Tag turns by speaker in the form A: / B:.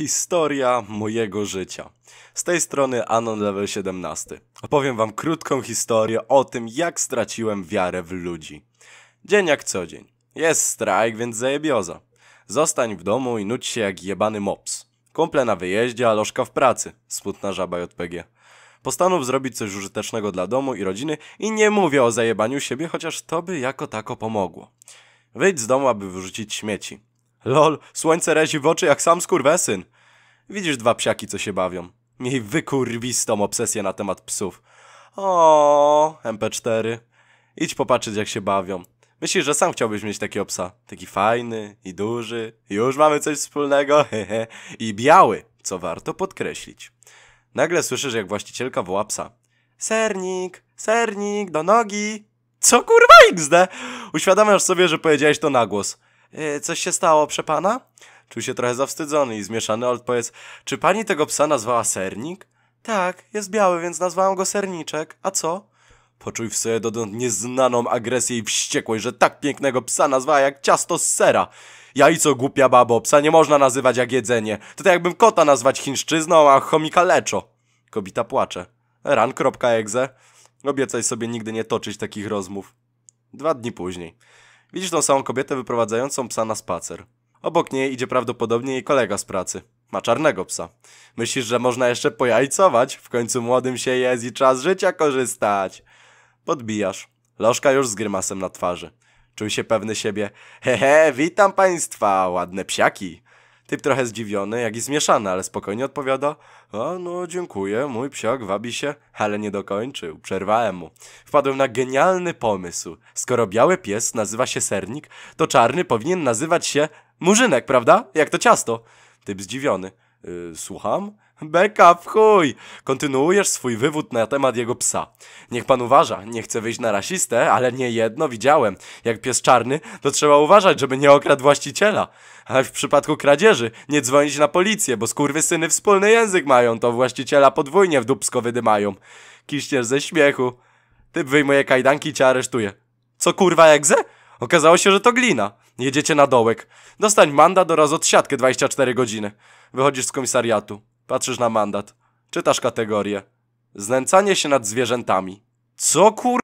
A: historia mojego życia. Z tej strony Anon Level 17. Opowiem wam krótką historię o tym, jak straciłem wiarę w ludzi. Dzień jak co dzień. Jest strajk, więc zajebioza. Zostań w domu i nuć się jak jebany mops. Kumple na wyjeździe, a lożka w pracy. Smutna żaba JPG. Postanów zrobić coś użytecznego dla domu i rodziny i nie mówię o zajebaniu siebie, chociaż to by jako tako pomogło. Wyjdź z domu, aby wyrzucić śmieci. Lol, słońce rezi w oczy jak sam skurwesyn. Widzisz dwa psiaki, co się bawią. Miej wykurwistą obsesję na temat psów. O, MP4. Idź popatrzeć, jak się bawią. Myślisz, że sam chciałbyś mieć takiego psa? Taki fajny i duży. Już mamy coś wspólnego. Hehe. I biały, co warto podkreślić. Nagle słyszysz, jak właścicielka woła psa. Sernik, sernik, do nogi. Co kurwa XD? Uświadamiasz sobie, że powiedziałeś to na głos. E, coś się stało, przepana? Czuł się trochę zawstydzony i zmieszany odpowiedz, czy pani tego psa nazwała sernik? Tak, jest biały, więc nazwałam go serniczek. A co? Poczuj w sobie dotąd nieznaną agresję i wściekłość, że tak pięknego psa nazwała jak ciasto z sera. Ja i co głupia babo, psa nie można nazywać jak jedzenie. To tak jakbym kota nazwać chińszczyzną, a chomika leczo. Kobita płacze. Ran.exe. Obiecaj sobie nigdy nie toczyć takich rozmów. Dwa dni później. Widzisz tą samą kobietę wyprowadzającą psa na spacer. Obok niej idzie prawdopodobnie jej kolega z pracy. Ma czarnego psa. Myślisz, że można jeszcze pojajcować? W końcu młodym się jest i czas życia korzystać. Podbijasz. Lożka już z grymasem na twarzy. Czuj się pewny siebie. Hehe, witam państwa, ładne psiaki. Typ trochę zdziwiony, jak i zmieszany, ale spokojnie odpowiada A no dziękuję, mój psiak wabi się, ale nie dokończył, przerwałem mu. Wpadłem na genialny pomysł. Skoro biały pies nazywa się sernik, to czarny powinien nazywać się murzynek, prawda? Jak to ciasto. Typ zdziwiony. Y, słucham? Beka w chuj! Kontynuujesz swój wywód na temat jego psa. Niech pan uważa, nie chcę wyjść na rasistę, ale nie jedno widziałem. Jak pies czarny, to trzeba uważać, żeby nie okradł właściciela. A w przypadku kradzieży, nie dzwonić na policję, bo syny wspólny język mają, to właściciela podwójnie w dubsko wydymają. Kiśniesz ze śmiechu. Typ wyjmuje kajdanki i cię aresztuje. Co kurwa egze? Okazało się, że to glina. Jedziecie na dołek. Dostań mandat oraz odsiadkę 24 godziny. Wychodzisz z komisariatu. Patrzysz na mandat. Czytasz kategorię. Znęcanie się nad zwierzętami. Co kur...